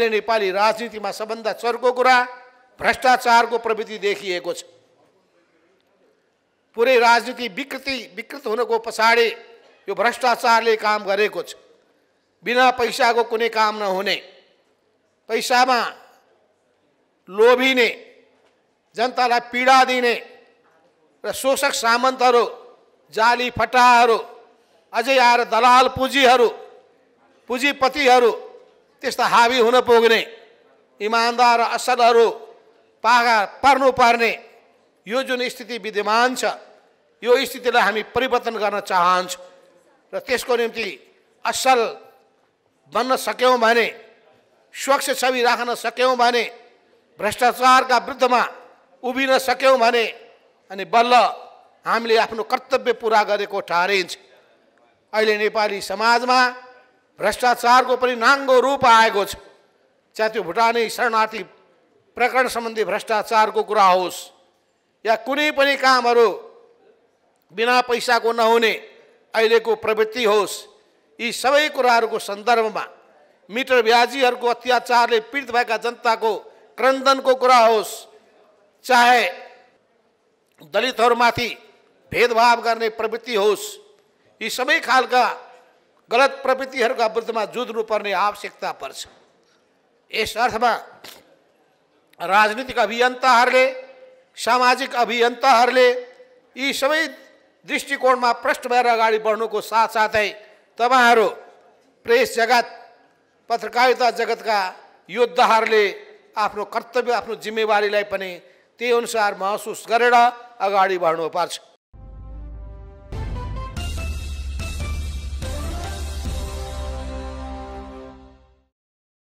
राजनीति में सब भाग चर्को कुरा को प्रवृत्ति देखिए पूरे राजनीति विकृति विकृत होने को यो ये काम ने काम बिना को कुने काम पैसा में लोभिने जनता पीडा दिने शोषक सामंतर जाली फटा अज आएर दलाल पूंजी पूंजीपति त्यस्ता हाबी हुन पुग्ने इमान्दार असलहरू पागा पर्नुपर्ने यो जुन स्थिति विद्यमान छ यो स्थितिलाई हामी परिवर्तन गर्न चाहन्छौँ र त्यसको निम्ति असल बन्न सक्यौँ भने स्वच्छ छवि राख्न सक्यौँ भने भ्रष्टाचारका विरुद्धमा उभिन सक्यौँ भने अनि बल्ल हामीले आफ्नो कर्तव्य पुरा गरेको ठारिन्छ अहिले नेपाली समाजमा भ्रष्टाचारको पनि नाङ्गो रूप आएको छ चाहे त्यो भुटानी शरणार्थी प्रकरण सम्बन्धी भ्रष्टाचारको कुरा होस् या कुनै पनि कामहरू बिना पैसाको नहुने अहिलेको प्रवृत्ति होस् यी सबै कुराहरूको सन्दर्भमा मिटर ब्याजीहरूको अत्याचारले पीडित भएका जनताको क्रन्दनको कुरा होस् चाहे दलितहरूमाथि भेदभाव गर्ने प्रवृत्ति होस् यी सबै खालका गलत प्रवृत्तिहरूका विरुद्धमा जुझ्नुपर्ने आवश्यकता पर्छ यस अर्थमा राजनीतिक अभियन्ताहरूले सामाजिक अभियन्ताहरूले यी सबै दृष्टिकोणमा प्रष्ट भएर अगाडि बढ्नुको साथसाथै तपाईँहरू प्रेस जगत पत्रकारिता जगतका योद्धाहरूले आफ्नो कर्तव्य आफ्नो जिम्मेवारीलाई पनि त्यही अनुसार महसुस गरेर अगाडि बढ्नुपर्छ